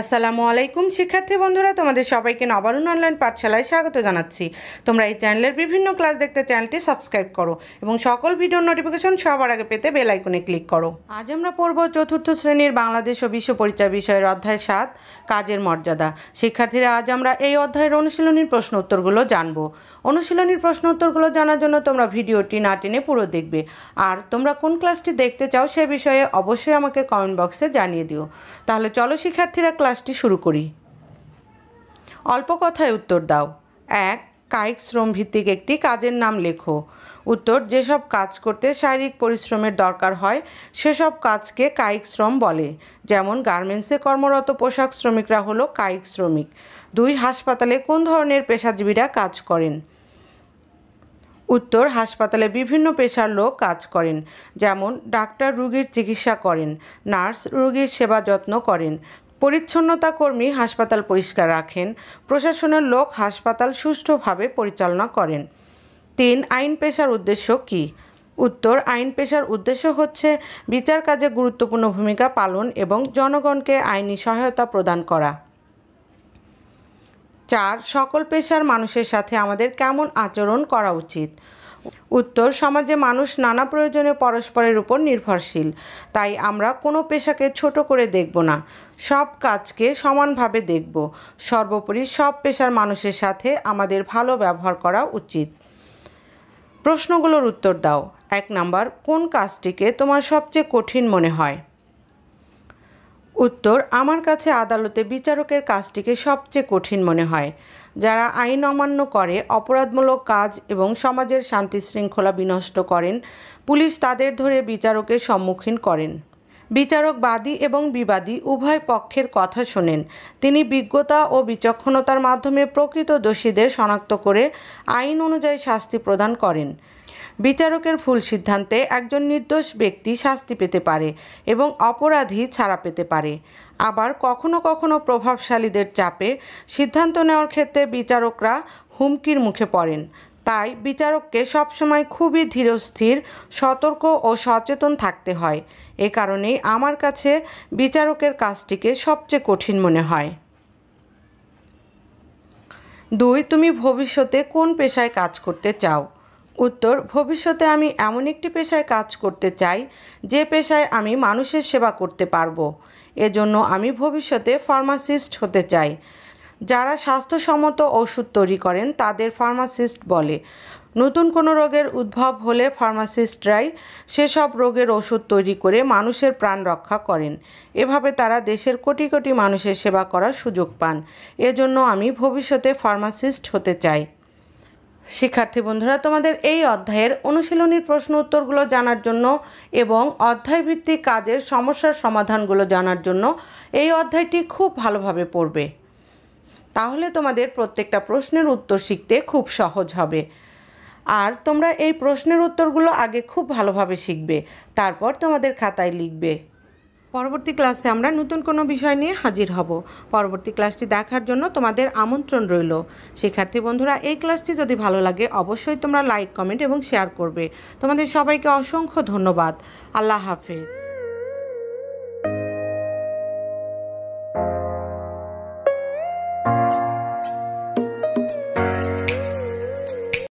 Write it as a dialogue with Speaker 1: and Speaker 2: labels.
Speaker 1: আসসালামু আলাইকুম শিক্ষার্থী বন্ধুরা তোমাদের সবাইকে নবারুণ অনলাইন পাঠশালায় স্বাগত জানাচ্ছি তোমরা এই চ্যানেলের বিভিন্ন ক্লাস দেখতে চ্যানেলটি সাবস্ক্রাইব করো এবং সকল ভিডিওর নোটিফিকেশন সবার আগে পেতে বেল আইকনে ক্লিক করো আজ আমরা পড়ব চতুর্থ শ্রেণীর বাংলাদেশ ও বিশ্ব পরিচয় বিষয়ের অধ্যায় সাত কাজের মর্যাদা শিক্ষার্থীরা আজ আমরা এই অধ্যায়ের অনুশীলনীর প্রশ্ন উত্তরগুলো জানব অনুশীলনীর প্রশ্ন উত্তরগুলো জানার জন্য তোমরা ভিডিওটি না টেনে পুরো দেখবে আর তোমরা কোন ক্লাসটি দেখতে চাও সে বিষয়ে অবশ্যই আমাকে কমেন্ট বক্সে জানিয়ে দিও তাহলে চলো শিক্ষার্থীরা ক্লাসটি শুরু করি অল্প কথায় উত্তর দাও এক কায়িক শ্রম ভিত্তিক একটি কাজের নাম লেখো উত্তর যেসব কাজ করতে শারীরিক পরিশ্রমের দরকার হয় সেসব কাজকে কায়িক শ্রম বলে যেমন গার্মেন্টসে কর্মরত পোশাক শ্রমিকরা হলো কায়িক শ্রমিক দুই হাসপাতালে কোন ধরনের পেশাজীবীরা কাজ করেন উত্তর হাসপাতালে বিভিন্ন পেশার লোক কাজ করেন যেমন ডাক্তার রুগীর চিকিৎসা করেন নার্স রুগীর সেবা যত্ন করেন পরিচ্ছন্নতা কর্মী হাসপাতাল পরিষ্কার রাখেন প্রশাসনের লোক হাসপাতাল সুষ্ঠুভাবে পরিচালনা করেন তিন আইন পেশার উদ্দেশ্য কী উত্তর আইন পেশার উদ্দেশ্য হচ্ছে বিচার কাজে গুরুত্বপূর্ণ ভূমিকা পালন এবং জনগণকে আইনি সহায়তা প্রদান করা চার সকল পেশার মানুষের সাথে আমাদের কেমন আচরণ করা উচিত উত্তর সমাজে মানুষ নানা প্রয়োজনে পরস্পরের উপর নির্ভরশীল তাই আমরা কোনো পেশাকে ছোট করে দেখব না সব কাজকে সমানভাবে দেখব সর্বোপরি সব পেশার মানুষের সাথে আমাদের ভালো ব্যবহার করা উচিত প্রশ্নগুলোর উত্তর দাও এক নাম্বার কোন কাজটিকে তোমার সবচেয়ে কঠিন মনে হয় উত্তর আমার কাছে আদালতে বিচারকের কাজটিকে সবচেয়ে কঠিন মনে হয় যারা আইন অমান্য করে অপরাধমূলক কাজ এবং সমাজের শান্তি শৃঙ্খলা বিনষ্ট করেন পুলিশ তাদের ধরে বিচারকের সম্মুখীন করেন বিচারক বাদী এবং বিবাদী উভয় পক্ষের কথা শোনেন তিনি বিজ্ঞতা ও বিচক্ষণতার মাধ্যমে প্রকৃত দোষীদের শনাক্ত করে আইন অনুযায়ী শাস্তি প্রদান করেন বিচারকের ভুল সিদ্ধান্তে একজন নির্দোষ ব্যক্তি শাস্তি পেতে পারে এবং অপরাধী ছাড়া পেতে পারে আবার কখনো কখনো প্রভাবশালীদের চাপে সিদ্ধান্ত নেওয়ার ক্ষেত্রে বিচারকরা হুমকির মুখে পড়েন তাই বিচারককে সবসময় খুবই ধীরস্থির সতর্ক ও সচেতন থাকতে হয় এ কারণেই আমার কাছে বিচারকের কাজটিকে সবচেয়ে কঠিন মনে হয় দুই তুমি ভবিষ্যতে কোন পেশায় কাজ করতে চাও উত্তর ভবিষ্যতে আমি এমন একটি পেশায় কাজ করতে চাই যে পেশায় আমি মানুষের সেবা করতে পারবো এজন্য আমি ভবিষ্যতে ফার্মাসিস্ট হতে চাই যারা স্বাস্থ্যসম্মত ওষুধ তৈরি করেন তাদের ফার্মাসিস্ট বলে নতুন কোনো রোগের উদ্ভব হলে ফার্মাসিস্টরাই সেসব রোগের ওষুধ তৈরি করে মানুষের প্রাণ রক্ষা করেন এভাবে তারা দেশের কোটি কোটি মানুষের সেবা করার সুযোগ পান এজন্য আমি ভবিষ্যতে ফার্মাসিস্ট হতে চাই শিক্ষার্থী বন্ধুরা তোমাদের এই অধ্যায়ের অনুশীলনীর প্রশ্ন উত্তরগুলো জানার জন্য এবং অধ্যায়ভিত্তিক কাজের সমস্যার সমাধানগুলো জানার জন্য এই অধ্যায়টি খুব ভালোভাবে পড়বে তাহলে তোমাদের প্রত্যেকটা প্রশ্নের উত্তর শিখতে খুব সহজ হবে আর তোমরা এই প্রশ্নের উত্তরগুলো আগে খুব ভালোভাবে শিখবে তারপর তোমাদের খাতায় লিখবে পরবর্তী ক্লাসে আমরা নতুন কোনো বিষয় নিয়ে হাজির হব পরবর্তী ক্লাসটি দেখার জন্য তোমাদের আমন্ত্রণ রইল শিক্ষার্থী বন্ধুরা এই ক্লাসটি যদি ভালো লাগে অবশ্যই তোমরা লাইক কমেন্ট এবং শেয়ার করবে তোমাদের সবাইকে অসংখ্য ধন্যবাদ আল্লাহ হাফিজ